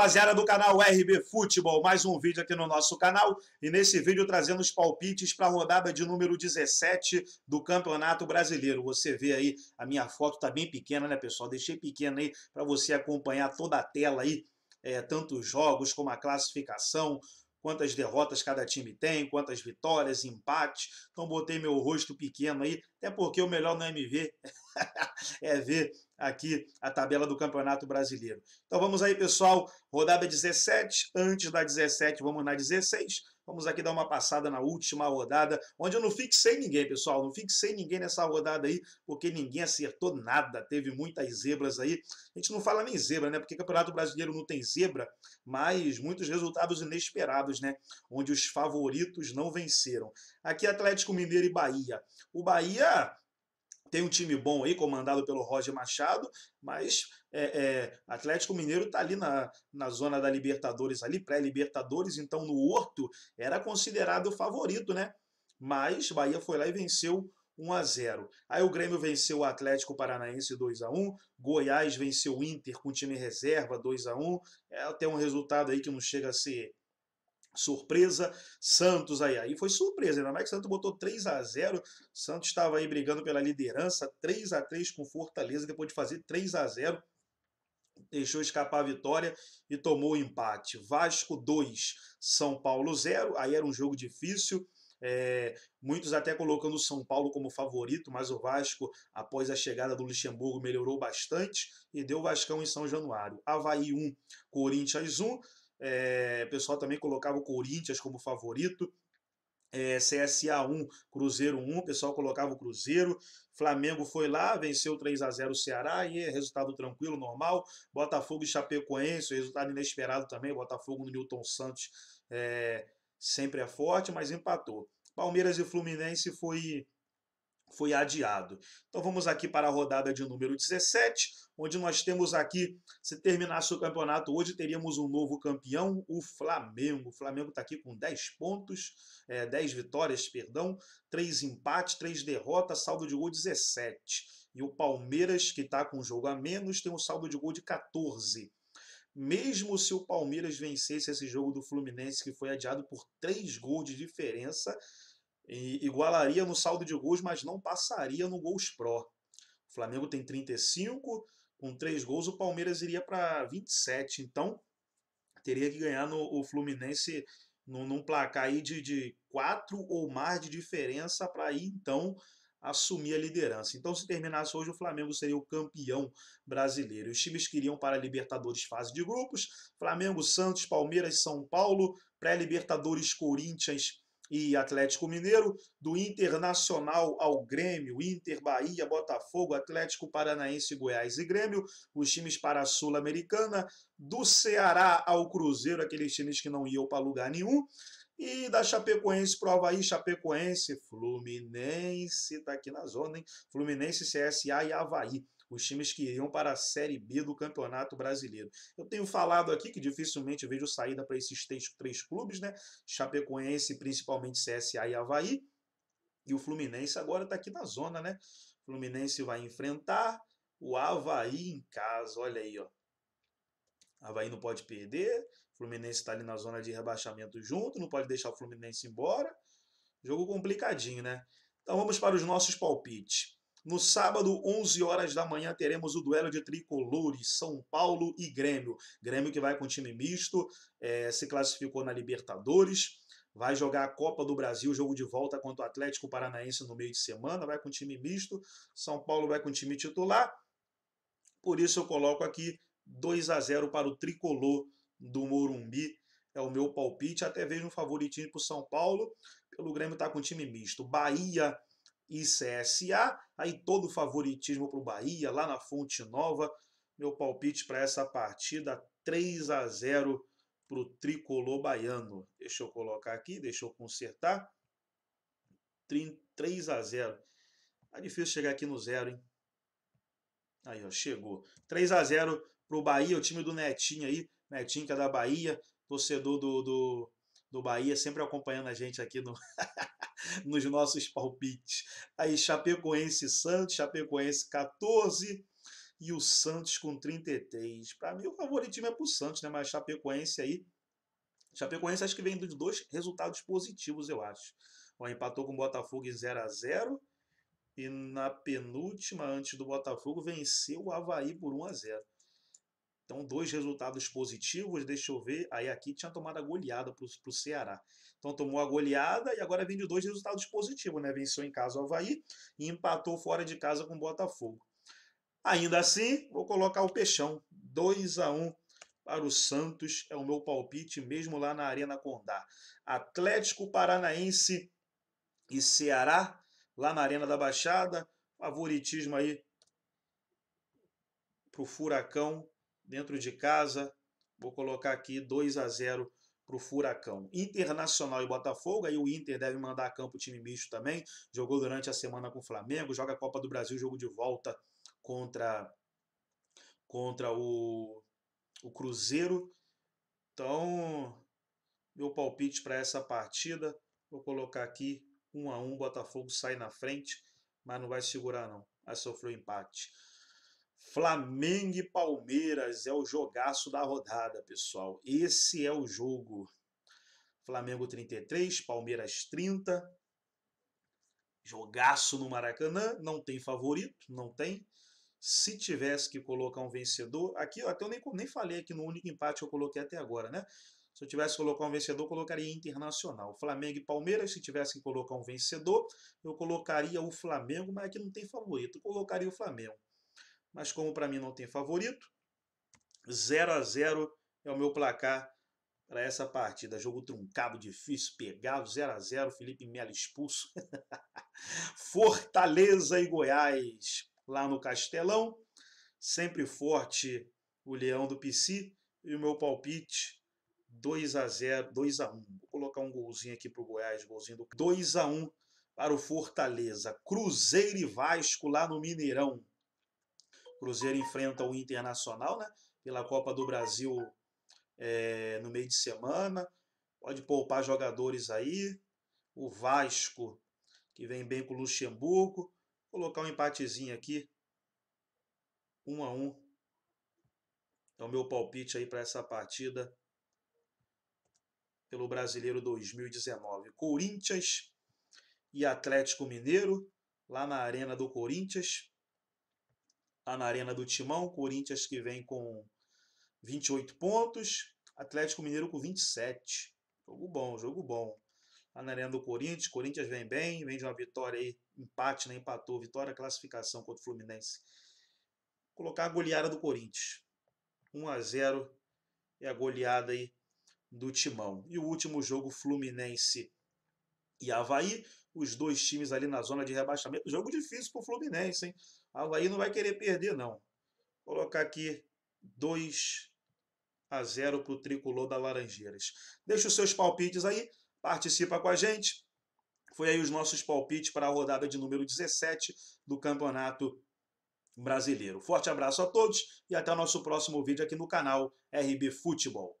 rapaziada do canal RB Futebol, mais um vídeo aqui no nosso canal e nesse vídeo trazendo os palpites para a rodada de número 17 do Campeonato Brasileiro. Você vê aí, a minha foto está bem pequena, né pessoal? Deixei pequena aí para você acompanhar toda a tela aí, é, tanto os jogos como a classificação, quantas derrotas cada time tem, quantas vitórias, empates. Então botei meu rosto pequeno aí, até porque o melhor no é MV é ver aqui a tabela do Campeonato Brasileiro. Então vamos aí, pessoal. Rodada 17, antes da 17, vamos na 16 Vamos aqui dar uma passada na última rodada, onde eu não fixei ninguém, pessoal. Não fixei ninguém nessa rodada aí, porque ninguém acertou nada. Teve muitas zebras aí. A gente não fala nem zebra, né? Porque Campeonato Brasileiro não tem zebra, mas muitos resultados inesperados, né? Onde os favoritos não venceram. Aqui Atlético Mineiro e Bahia. O Bahia tem um time bom aí, comandado pelo Roger Machado, mas é, é, Atlético Mineiro está ali na, na zona da Libertadores, ali pré-Libertadores, então no Horto era considerado o favorito, né? Mas Bahia foi lá e venceu 1 a 0. Aí o Grêmio venceu o Atlético Paranaense 2 a 1, Goiás venceu o Inter com time reserva 2 a 1. É até um resultado aí que não chega a ser Surpresa, Santos aí. Aí foi surpresa, ainda mais que o Santos botou 3 a 0 Santos estava aí brigando pela liderança, 3 a 3 com Fortaleza, depois de fazer 3 a 0 deixou escapar a vitória e tomou o empate. Vasco 2, São Paulo 0. Aí era um jogo difícil. É, muitos até colocando o São Paulo como favorito, mas o Vasco, após a chegada do Luxemburgo, melhorou bastante e deu o Vascão em São Januário. Havaí 1, Corinthians 1. É, o pessoal também colocava o Corinthians como favorito. É, CSA 1, Cruzeiro 1, o pessoal colocava o Cruzeiro. Flamengo foi lá, venceu 3 a 0 o Ceará e é resultado tranquilo, normal. Botafogo e Chapecoense, resultado inesperado também. Botafogo no Newton Santos é, sempre é forte, mas empatou. Palmeiras e Fluminense foi foi adiado. Então vamos aqui para a rodada de número 17, onde nós temos aqui, se terminasse o campeonato hoje, teríamos um novo campeão, o Flamengo. O Flamengo está aqui com 10 pontos, é, 10 vitórias, perdão, 3 empates, 3 derrotas, saldo de gol 17. E o Palmeiras, que está com um jogo a menos, tem um saldo de gol de 14 mesmo se o Palmeiras vencesse esse jogo do Fluminense, que foi adiado por três gols de diferença, e igualaria no saldo de gols, mas não passaria no gols pró. O Flamengo tem 35, com 3 gols o Palmeiras iria para 27. Então, teria que ganhar no o Fluminense no, num placar aí de, de 4 ou mais de diferença para aí então assumir a liderança. Então, se terminasse hoje, o Flamengo seria o campeão brasileiro. Os times que iriam para a Libertadores fase de grupos: Flamengo, Santos, Palmeiras, São Paulo, pré-Libertadores, Corinthians, e Atlético Mineiro, do Internacional ao Grêmio, Inter, Bahia, Botafogo, Atlético Paranaense, Goiás e Grêmio, os times para a Sul-Americana, do Ceará ao Cruzeiro, aqueles times que não iam para lugar nenhum, e da Chapecoense o Havaí, Chapecoense, Fluminense, está aqui na zona, hein? Fluminense, CSA e Havaí os times que iriam para a Série B do Campeonato Brasileiro. Eu tenho falado aqui que dificilmente vejo saída para esses três, três clubes, né? Chapecoense, principalmente CSA e Havaí. E o Fluminense agora está aqui na zona, né? O Fluminense vai enfrentar o Havaí em casa. Olha aí, ó. Havaí não pode perder. Fluminense está ali na zona de rebaixamento junto, não pode deixar o Fluminense embora. Jogo complicadinho, né? Então vamos para os nossos palpites. No sábado, 11 horas da manhã, teremos o duelo de tricolores, São Paulo e Grêmio. Grêmio que vai com time misto, é, se classificou na Libertadores, vai jogar a Copa do Brasil, jogo de volta contra o Atlético Paranaense no meio de semana, vai com time misto, São Paulo vai com time titular. Por isso eu coloco aqui 2 a 0 para o tricolor do Morumbi. É o meu palpite, até vejo um favoritinho para o São Paulo, pelo Grêmio está com time misto. Bahia e CSA. Aí todo o favoritismo para o Bahia, lá na Fonte Nova. Meu palpite para essa partida, 3 a 0 para o tricolor baiano. Deixa eu colocar aqui, deixa eu consertar. 3 a 0. Tá difícil chegar aqui no zero, hein? Aí, ó, chegou. 3 a 0 para o Bahia, o time do Netinho aí. Netinho que é da Bahia, torcedor do, do, do Bahia, sempre acompanhando a gente aqui no, nos nossos palpites. Aí Chapecoense e Santos, Chapecoense 14 e o Santos com 33. Para mim o favoritismo é para o Santos, né? Mas Chapecoense aí, Chapecoense acho que vem de dois resultados positivos, eu acho. Ó, empatou com o Botafogo em 0 x 0 e na penúltima antes do Botafogo venceu o Havaí por 1 x 0 então, dois resultados positivos, deixa eu ver. Aí aqui tinha tomado a goleada para o Ceará. Então, tomou a goleada e agora vem de dois resultados positivos, né? Venceu em casa o Havaí e empatou fora de casa com o Botafogo. Ainda assim, vou colocar o Peixão. 2 a 1 para o Santos, é o meu palpite, mesmo lá na Arena Condá. Atlético Paranaense e Ceará, lá na Arena da Baixada. Favoritismo aí para o Furacão dentro de casa, vou colocar aqui 2 a 0 para o Furacão. Internacional e Botafogo, aí o Inter deve mandar a campo time misto também, jogou durante a semana com o Flamengo, joga a Copa do Brasil, jogo de volta contra, contra o, o Cruzeiro. Então, meu palpite para essa partida, vou colocar aqui 1 um a 1 um, Botafogo sai na frente, mas não vai segurar não, vai sofreu empate. Flamengo e Palmeiras é o jogaço da rodada, pessoal. Esse é o jogo. Flamengo 33, Palmeiras 30. Jogaço no Maracanã, não tem favorito, não tem. Se tivesse que colocar um vencedor, aqui ó, até eu nem, nem falei aqui no único empate que eu coloquei até agora, né? Se eu tivesse que colocar um vencedor, eu colocaria Internacional. Flamengo e Palmeiras, se tivesse que colocar um vencedor, eu colocaria o Flamengo, mas aqui não tem favorito, eu colocaria o Flamengo mas como para mim não tem favorito, 0 a 0 é o meu placar para essa partida. Jogo truncado, difícil, pegado, 0 a 0 Felipe Melo expulso. Fortaleza e Goiás, lá no Castelão. Sempre forte o Leão do PC. E o meu palpite, 2 a 0 2 a 1 Vou colocar um golzinho aqui para o Goiás, golzinho do 2 a 1 para o Fortaleza. Cruzeiro e Vasco lá no Mineirão. Cruzeiro enfrenta o Internacional, né? Pela Copa do Brasil é, no meio de semana. Pode poupar jogadores aí. O Vasco, que vem bem com o Luxemburgo. Colocar um empatezinho aqui. Um a um. É o meu palpite aí para essa partida pelo Brasileiro 2019. Corinthians e Atlético Mineiro, lá na Arena do Corinthians lá tá na Arena do Timão. Corinthians que vem com 28 pontos. Atlético Mineiro com 27. Jogo bom, jogo bom. Lá tá na Arena do Corinthians, Corinthians vem bem, vem de uma vitória aí, empate, né? Empatou, vitória, classificação contra o Fluminense. Vou colocar a goleada do Corinthians. 1 a 0 é a goleada aí do Timão. E o último jogo, Fluminense e Havaí os dois times ali na zona de rebaixamento. Jogo difícil para o Fluminense, hein? Havaí não vai querer perder, não. Vou colocar aqui 2 a 0 para o tricolor da Laranjeiras. Deixa os seus palpites aí, participa com a gente. Foi aí os nossos palpites para a rodada de número 17 do Campeonato Brasileiro. Forte abraço a todos e até o nosso próximo vídeo aqui no canal RB Futebol.